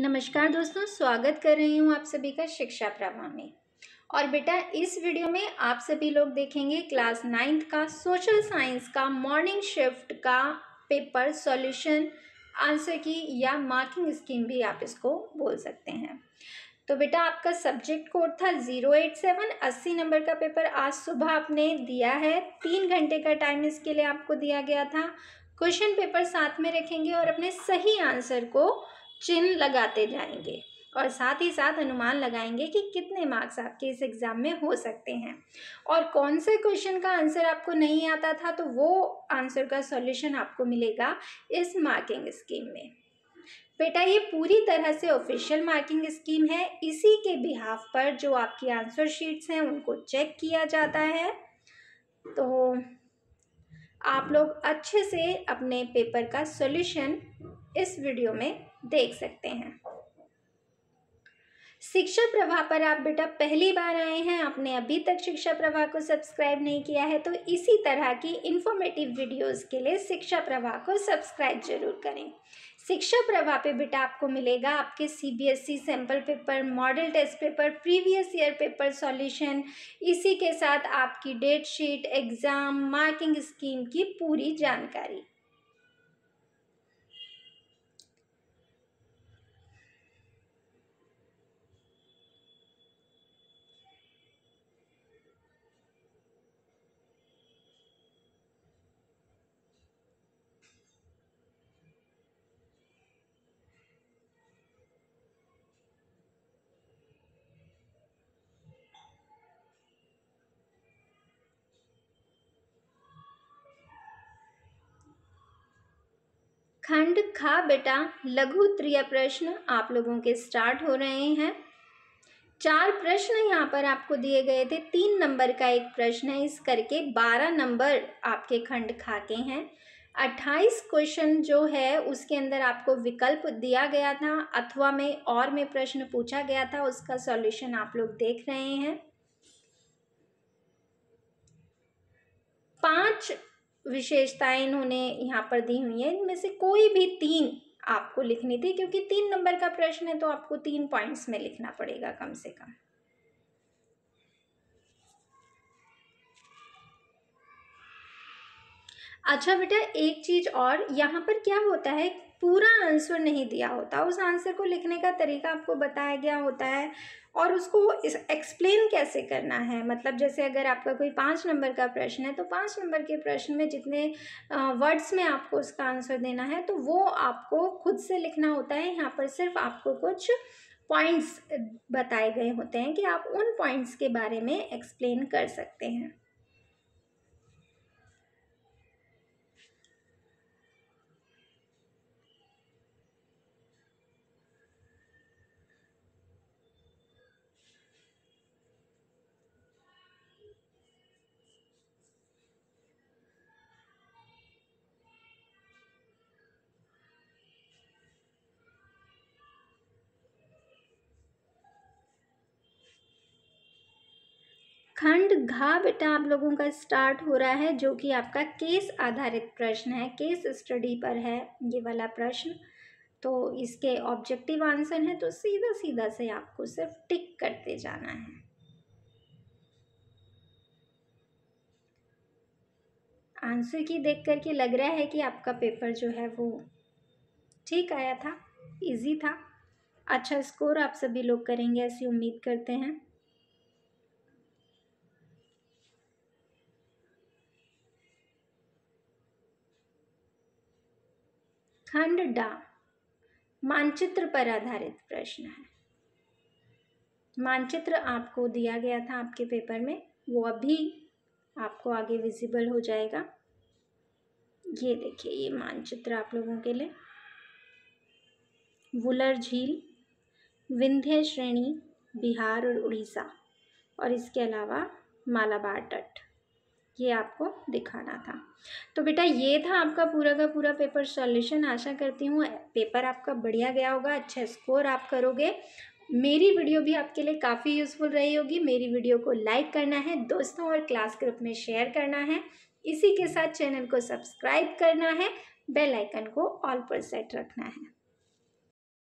नमस्कार दोस्तों स्वागत कर रही हूँ आप सभी का शिक्षा प्रवाह में और बेटा इस वीडियो में आप सभी लोग देखेंगे क्लास नाइन्थ का सोशल साइंस का मॉर्निंग शिफ्ट का पेपर सॉल्यूशन आंसर की या मार्किंग स्कीम भी आप इसको बोल सकते हैं तो बेटा आपका सब्जेक्ट कोड था ज़ीरो एट सेवन अस्सी नंबर का पेपर आज सुबह आपने दिया है तीन घंटे का टाइम इसके लिए आपको दिया गया था क्वेश्चन पेपर साथ में रखेंगे और अपने सही आंसर को चिन्ह लगाते जाएंगे और साथ ही साथ अनुमान लगाएंगे कि कितने मार्क्स आपके इस एग्ज़ाम में हो सकते हैं और कौन से क्वेश्चन का आंसर आपको नहीं आता था तो वो आंसर का सॉल्यूशन आपको मिलेगा इस मार्किंग स्कीम में बेटा ये पूरी तरह से ऑफिशियल मार्किंग स्कीम है इसी के बिहाफ पर जो आपकी आंसर शीट्स हैं उनको चेक किया जाता है तो आप लोग अच्छे से अपने पेपर का सॉल्यूशन इस वीडियो में देख सकते हैं शिक्षा प्रवाह पर आप बेटा पहली बार आए हैं आपने अभी तक शिक्षा प्रवाह को सब्सक्राइब नहीं किया है तो इसी तरह की इन्फॉर्मेटिव वीडियोस के लिए शिक्षा प्रवाह को सब्सक्राइब जरूर करें शिक्षा प्रवाह पे बेटा आपको मिलेगा आपके CBSE sample paper model test paper previous year paper solution इसी के साथ आपकी date sheet exam marking scheme की पूरी जानकारी खंड खा बेटा लघु त्रिया प्रश्न आप लोगों के स्टार्ट हो रहे हैं चार प्रश्न यहाँ पर आपको दिए गए थे तीन नंबर का एक प्रश्न है इस करके बारह नंबर आपके खंड खा के हैं अट्ठाईस क्वेश्चन जो है उसके अंदर आपको विकल्प दिया गया था अथवा में और में प्रश्न पूछा गया था उसका सॉल्यूशन आप लोग देख रहे हैं पांच विशेषताएं इन्होंने यहाँ पर दी हुई हैं इनमें से कोई भी तीन आपको लिखनी थी क्योंकि तीन नंबर का प्रश्न है तो आपको तीन पॉइंट्स में लिखना पड़ेगा कम से कम अच्छा बेटा एक चीज़ और यहाँ पर क्या होता है पूरा आंसर नहीं दिया होता उस आंसर को लिखने का तरीका आपको बताया गया होता है और उसको एक्सप्लेन कैसे करना है मतलब जैसे अगर आपका कोई पाँच नंबर का प्रश्न है तो पाँच नंबर के प्रश्न में जितने वर्ड्स में आपको उसका आंसर देना है तो वो आपको खुद से लिखना होता है यहाँ पर सिर्फ आपको कुछ पॉइंट्स बताए गए होते हैं कि आप उन पॉइंट्स के बारे में एक्सप्लेन कर सकते हैं खंड घा बेटा आप लोगों का स्टार्ट हो रहा है जो कि आपका केस आधारित प्रश्न है केस स्टडी पर है ये वाला प्रश्न तो इसके ऑब्जेक्टिव आंसर है तो सीधा सीधा से आपको सिर्फ टिक करते जाना है आंसर की देख करके लग रहा है कि आपका पेपर जो है वो ठीक आया था इजी था अच्छा स्कोर आप सभी लोग करेंगे ऐसी उम्मीद करते हैं खंड डा मानचित्र पर आधारित प्रश्न है मानचित्र आपको दिया गया था आपके पेपर में वो अभी आपको आगे विजिबल हो जाएगा ये देखिए ये मानचित्र आप लोगों के लिए वुलर झील विंध्य श्रेणी बिहार और उड़ीसा और इसके अलावा मालाबार तट ये आपको दिखाना था तो बेटा ये था आपका पूरा का पूरा पेपर सॉल्यूशन आशा करती हूँ पेपर आपका बढ़िया गया होगा अच्छा स्कोर आप करोगे मेरी वीडियो भी आपके लिए काफ़ी यूज़फुल रही होगी मेरी वीडियो को लाइक करना है दोस्तों और क्लास ग्रुप में शेयर करना है इसी के साथ चैनल को सब्सक्राइब करना है बेल आइकन को ऑल पर सेट रखना है